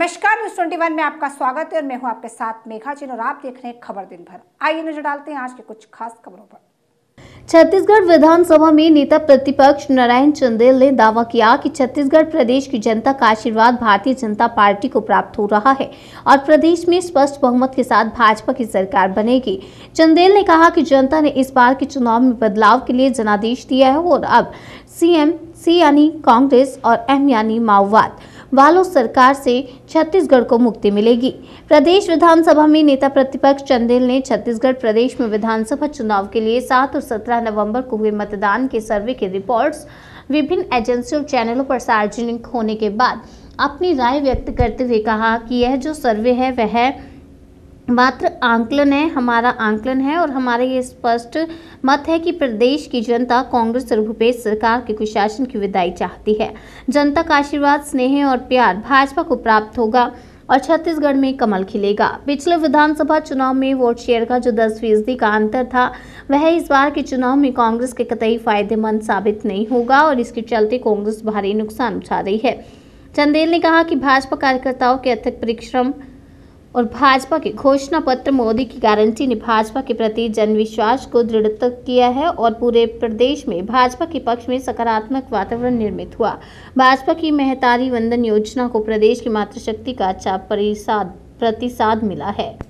नमस्कार news twenty में आपका स्वागत है और मैं हूं आपके साथ मेघा चिन्ह और आप देख रहे हैं खबर दिन भर आइए नजर डालते हैं आज की कुछ खास खबरों पर छत्तीसगढ़ विधानसभा में नेता प्रतिपक्ष नारायण चंदेल ने दावा किया कि छत्तीसगढ़ प्रदेश की जनता का आशीर्वाद भारतीय जनता पार्टी को प्राप्त हो रहा है और प्रदेश में स्पष्ट बहुमत के साथ भाजपा की सरकार बनेगी चंदेल ने कहा कि जनता ने इस बार के चुनाव में बदलाव के लिए जनादेश दिया है और अब सीएम सी यानी कांग्रेस और एम यानी माओवाद वालों सरकार से छत्तीसगढ़ को मुक्ति मिलेगी प्रदेश विधानसभा में नेता प्रतिपक्ष चंदेल ने छत्तीसगढ़ प्रदेश में विधानसभा चुनाव के लिए सात और सत्रह नवम्बर को हुए मतदान के सर्वे की रिपोर्ट्स विभिन्न एजेंसियों और चैनलों पर सार्वजनिक होने के बाद अपनी राय व्यक्त करते हुए कहा कि यह जो सर्वे है वह मात्र आंकलन है हमारा आंकलन है और हमारे ये स्पष्ट मत है कि प्रदेश की जनता कांग्रेस और भूपेश सरकार के कुशासन की विदाई चाहती है जनता का आशीर्वाद स्नेह और प्यार भाजपा को प्राप्त होगा और छत्तीसगढ़ में कमल खिलेगा पिछले विधानसभा चुनाव में वोट शेयर का जो दस फीसदी का अंतर था वह इस बार के चुनाव में कांग्रेस के कतई फायदेमंद साबित नहीं होगा और इसके चलते कांग्रेस भारी नुकसान उठा रही है चंदेल ने कहा कि भाजपा कार्यकर्ताओं के अथक परिश्रम और भाजपा के घोषणा पत्र मोदी की गारंटी ने भाजपा के प्रति जनविश्वास को दृढ़ किया है और पूरे प्रदेश में भाजपा के पक्ष में सकारात्मक वातावरण निर्मित हुआ भाजपा की महतारी वंदन योजना को प्रदेश की मातृशक्ति का अच्छा परिसाद प्रतिसाद मिला है